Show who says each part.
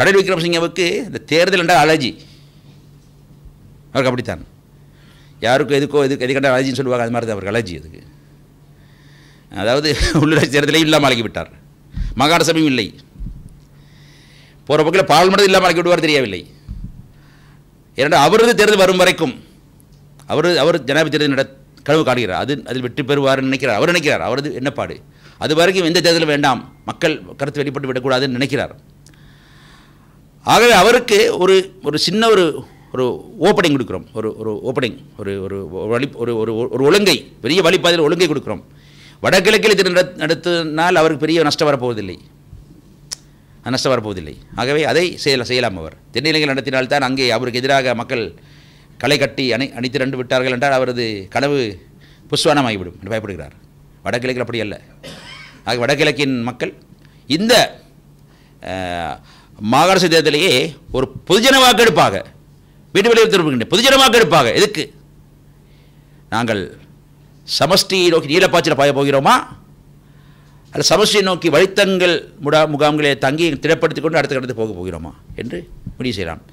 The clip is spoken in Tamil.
Speaker 1: ரணில் விக்ரமசிங்கவுக்கு இந்த தேர்தல் என்றால் அலர்ஜி அவருக்கு அப்படித்தான் யாருக்கும் எதுக்கோ எதுக்கு எதுக்கண்டா அலர்ஜின்னு சொல்லுவாங்க அது மாதிரி தான் அவருக்கு அலர்ஜி அதுக்கு அதாவது உள்ளூராட்சி தேர்தலையும் இல்லாமல் விட்டார் மாகாண சபையும் இல்லை போகிற பக்கத்தில் பாராளுமன்றம் இல்லாமல் ஆக்கி விடுவார் தெரியவில்லை ஏனென்றால் அவரது தேர்தல் வரும் வரைக்கும் அவர் அவர் ஜனாதிபதி தேர்தல் நட கனவு காட்டுகிறார் அது அதில் வெற்றி பெறுவார்னு நினைக்கிறார் அவர் நினைக்கிறார் அவரது என்னப்பாடு அது வரைக்கும் எந்த தேர்தலும் வேண்டாம் மக்கள் கருத்து வெளிப்பட்டு விடக்கூடாதுன்னு நினைக்கிறார் ஆகவே அவருக்கு ஒரு ஒரு சின்ன ஒரு ஒரு ஓப்பனிங் கொடுக்குறோம் ஒரு ஒரு ஓப்பனிங் ஒரு ஒரு வழி ஒரு ஒரு ஒரு ஒழுங்கை பெரிய வழிபாதையில் ஒழுங்கை கொடுக்குறோம் வடகிழக்கில் இது நடத்தினால் அவருக்கு பெரிய நஷ்டம் வரப்போவதில்லை நஷ்டம் வரப்போவதில்லை ஆகவே அதை செய்யலாம் செய்யலாம் அவர் தென்னிலங்கையில் நடத்தினால்தான் அங்கே அவருக்கு எதிராக மக்கள் களை கட்டி அணை அணித்து ரெண்டு விட்டார்கள் என்றால் அவரது கனவு புஷ்வானமாகிவிடும் என்று பயப்படுகிறார் வடகிழக்கில் அப்படி அல்ல ஆக வடகிழக்கின் மக்கள் இந்த மாகாண தேர்தலையே ஒரு பொதுஜன வாக்கெடுப்பாக வீட்டு வெளியே திரும்புகின்ற பொதுஜன வாக்கெடுப்பாக எதுக்கு நாங்கள் சமஷ்டி நோக்கி நீலப்பாய்ச்சல் பாய போகிறோமா அல்ல சமஷ்டியை நோக்கி வழித்தங்கள் முடா முகாம்களை தங்கி திடப்படுத்திக் கொண்டு அடுத்த கட்டத்துக்கு போக போகிறோமா என்று முடிவு செய்யலாம்